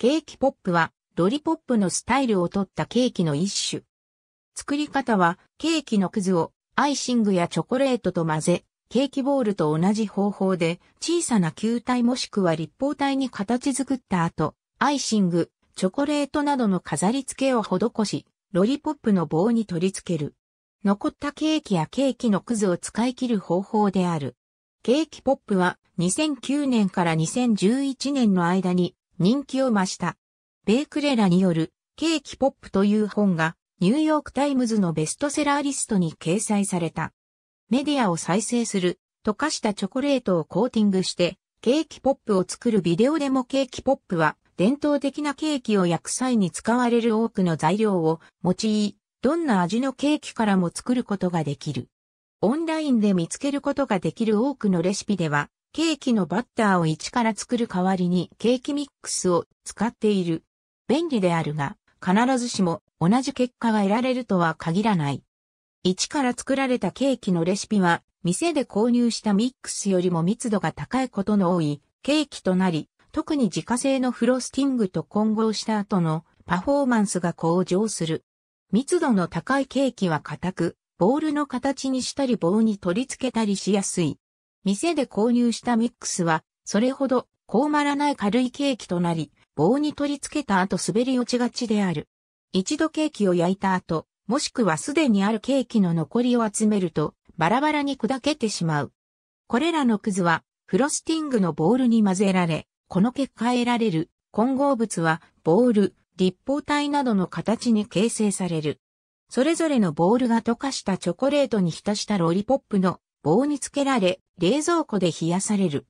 ケーキポップはロリポップのスタイルをとったケーキの一種。作り方はケーキのくずをアイシングやチョコレートと混ぜ、ケーキボールと同じ方法で小さな球体もしくは立方体に形作った後、アイシング、チョコレートなどの飾り付けを施し、ロリポップの棒に取り付ける。残ったケーキやケーキのくずを使い切る方法である。ケーキポップは2009年から2011年の間に人気を増した。ベイクレラによるケーキポップという本がニューヨークタイムズのベストセラーリストに掲載された。メディアを再生する、溶かしたチョコレートをコーティングして、ケーキポップを作るビデオでもケーキポップは、伝統的なケーキを焼く際に使われる多くの材料を用い、どんな味のケーキからも作ることができる。オンラインで見つけることができる多くのレシピでは、ケーキのバッターを一から作る代わりにケーキミックスを使っている。便利であるが、必ずしも同じ結果が得られるとは限らない。一から作られたケーキのレシピは、店で購入したミックスよりも密度が高いことの多いケーキとなり、特に自家製のフロスティングと混合した後のパフォーマンスが向上する。密度の高いケーキは硬く、ボールの形にしたり棒に取り付けたりしやすい。店で購入したミックスは、それほど、うまらない軽いケーキとなり、棒に取り付けた後滑り落ちがちである。一度ケーキを焼いた後、もしくはすでにあるケーキの残りを集めると、バラバラに砕けてしまう。これらのクズは、フロスティングのボールに混ぜられ、この結果得られる混合物は、ボール、立方体などの形に形成される。それぞれのボールが溶かしたチョコレートに浸したロリポップの棒につけられ、冷蔵庫で冷やされる。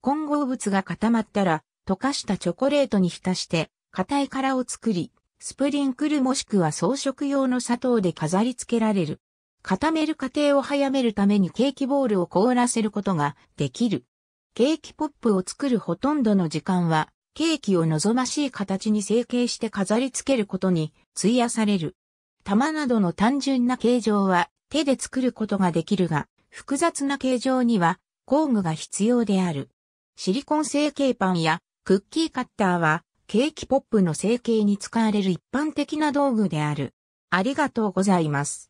混合物が固まったら、溶かしたチョコレートに浸して、硬い殻を作り、スプリンクルもしくは装飾用の砂糖で飾り付けられる。固める過程を早めるためにケーキボールを凍らせることができる。ケーキポップを作るほとんどの時間は、ケーキを望ましい形に成形して飾り付けることに費やされる。玉などの単純な形状は手で作ることができるが、複雑な形状には工具が必要である。シリコン成形パンやクッキーカッターはケーキポップの成形に使われる一般的な道具である。ありがとうございます。